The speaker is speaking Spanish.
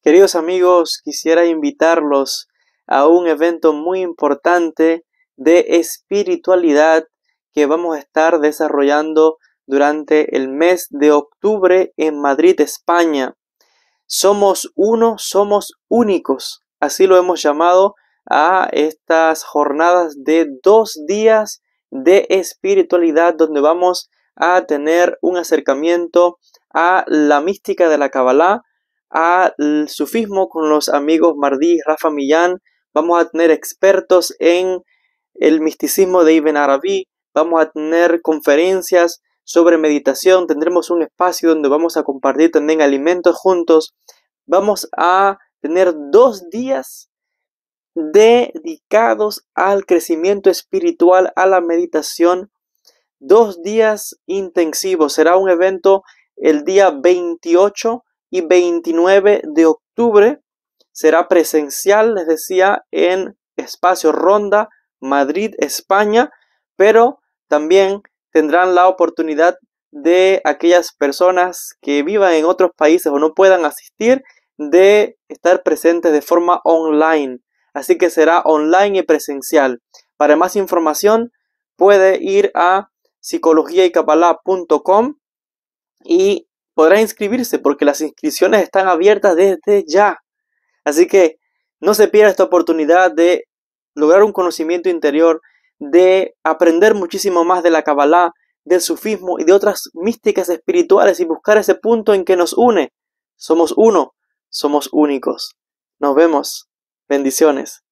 Queridos amigos, quisiera invitarlos a un evento muy importante de espiritualidad que vamos a estar desarrollando durante el mes de octubre en Madrid, España. Somos uno, somos únicos. Así lo hemos llamado a estas jornadas de dos días de espiritualidad donde vamos a tener un acercamiento a la mística de la Kabbalah, al sufismo con los amigos Mardí Rafa Millán. Vamos a tener expertos en el misticismo de Ibn Arabi. Vamos a tener conferencias sobre meditación. Tendremos un espacio donde vamos a compartir también alimentos juntos. Vamos a tener dos días dedicados al crecimiento espiritual, a la meditación. Dos días intensivos. Será un evento el día 28 y 29 de octubre. Será presencial, les decía, en Espacio Ronda, Madrid, España, pero también tendrán la oportunidad de aquellas personas que vivan en otros países o no puedan asistir de estar presentes de forma online. Así que será online y presencial. Para más información puede ir a psicología y podrá inscribirse porque las inscripciones están abiertas desde ya. Así que no se pierda esta oportunidad de lograr un conocimiento interior, de aprender muchísimo más de la Kabbalah, del sufismo y de otras místicas espirituales y buscar ese punto en que nos une. Somos uno, somos únicos. Nos vemos. Bendiciones.